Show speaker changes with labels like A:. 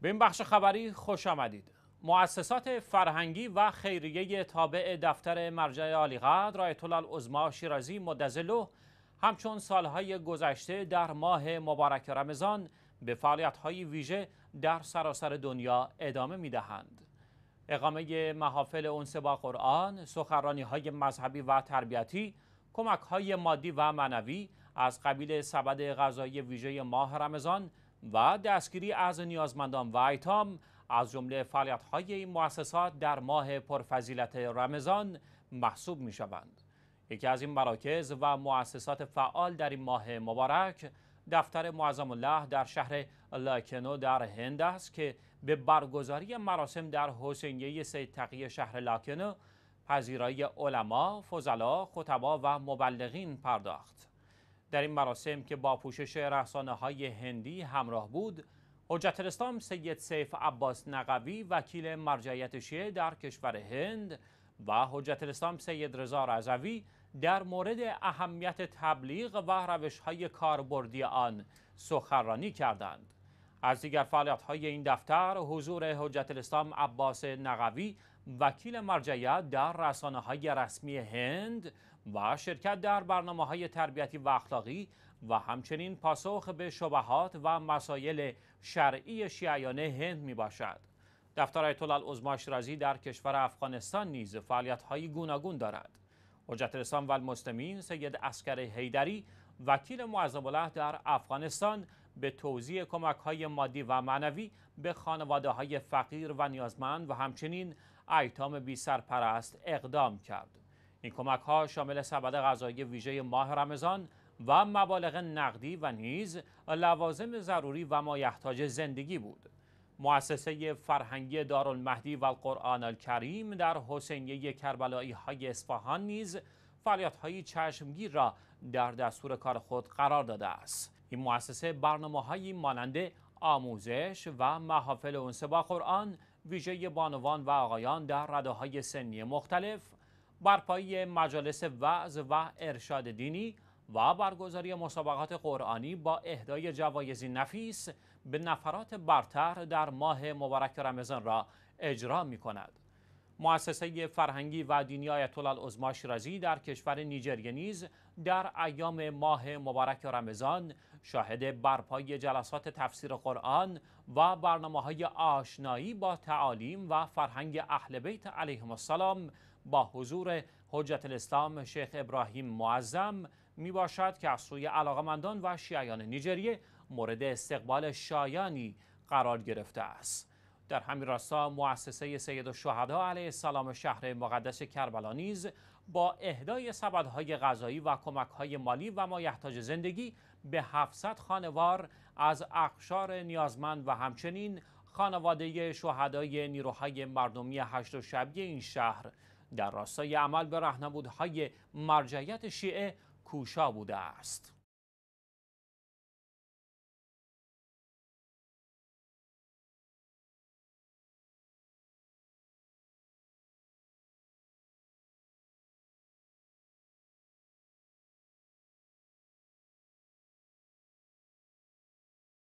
A: به این بخش خبری خوش آمدید. مؤسسات فرهنگی و خیریه تابع دفتر مرجع عالیقدر آیت الله شیرازی مدزلو همچون سالهای گذشته در ماه مبارک رمضان به فعالیت‌های ویژه در سراسر دنیا ادامه می‌دهند. اقامه محافل انس با قرآن، سخرانی مذهبی و تربیتی، کمک مادی و معنوی از قبیل سبد غذایی ویژه ماه رمضان، و دستگیری از نیازمندان و ایتام از جمله های این مؤسسات در ماه پرفضیلت رمضان محسوب شوند. یکی از این مراکز و مؤسسات فعال در این ماه مبارک دفتر معظم الله در شهر لاکنو در هند است که به برگزاری مراسم در حسینیه سید تقیه شهر لاکنو پذیرای علما، فضلا، خطبا و مبلغین پرداخت. در این مراسم که با پوشش رسانه های هندی همراه بود حجت الاسلام سید سیف عباس نقوی وکیل مرجعیت شیعه در کشور هند و حجت الاسلام سید رضا رضوی در مورد اهمیت تبلیغ و روش های کاربردی آن سخنرانی کردند از دیگر فعالیت های این دفتر حضور حجت الاسلام عباس نقوی وکیل مرجعیت در رسانه های رسمی هند و شرکت در برنامه های تربیتی و اخلاقی و همچنین پاسخ به شبهات و مسایل شرعی شیعیانه هند می باشد. دفتر آیت الله شیرازی در کشور افغانستان نیز فعالیت های گوناگون دارد. حجت الاسلام و المسلمین سید اسکر حیدری وکیل معظم در افغانستان به توزیع کمک های مادی و معنوی به خانواده های فقیر و نیازمند و همچنین ایتام بی سرپرست اقدام کرد. این کمک ها شامل سبد غذایی ویژه ماه رمضان و مبالغ نقدی و نیز لوازم ضروری و مایحتاج زندگی بود. مؤسسه فرهنگی دارالمهدی و القرآن الکریم در حسینیه کربلایی های اصفهان نیز فعالیت های چشمگیر را در دستور کار خود قرار داده است. این مؤسسه برنامه هایی مانند آموزش و محافل اونسه با قرآن ویژه بانوان و آقایان در رده های سنی مختلف برپایی مجالس وعظ و ارشاد دینی و برگزاری مسابقات قرآنی با اهدای جوایزی نفیس به نفرات برتر در ماه مبارک رمضان را اجرا می کند. مؤسسه فرهنگی و دینی آیت الله العظما شیرازی در کشور نیجریه نیز در ایام ماه مبارک رمضان شاهد برپای جلسات تفسیر قرآن و برنامه های آشنایی با تعالیم و فرهنگ اهل بیت علیهم السلام با حضور حجت الاسلام شیخ ابراهیم معظم می باشد که از سوی علاقمندان و شیعیان نیجریه مورد استقبال شایانی قرار گرفته است. در همین راستا مؤسسه سید شهده علیه السلام شهر مقدس کربلا نیز با اهدای سبدهای غذایی و کمکهای مالی و مایحتاج زندگی به 700 خانوار از اقشار نیازمند و همچنین خانواده شهدای نیروهای مردمی هشت و این شهر در راستای عمل به رهنمودهای مرجعیت شیعه کوشا بوده است.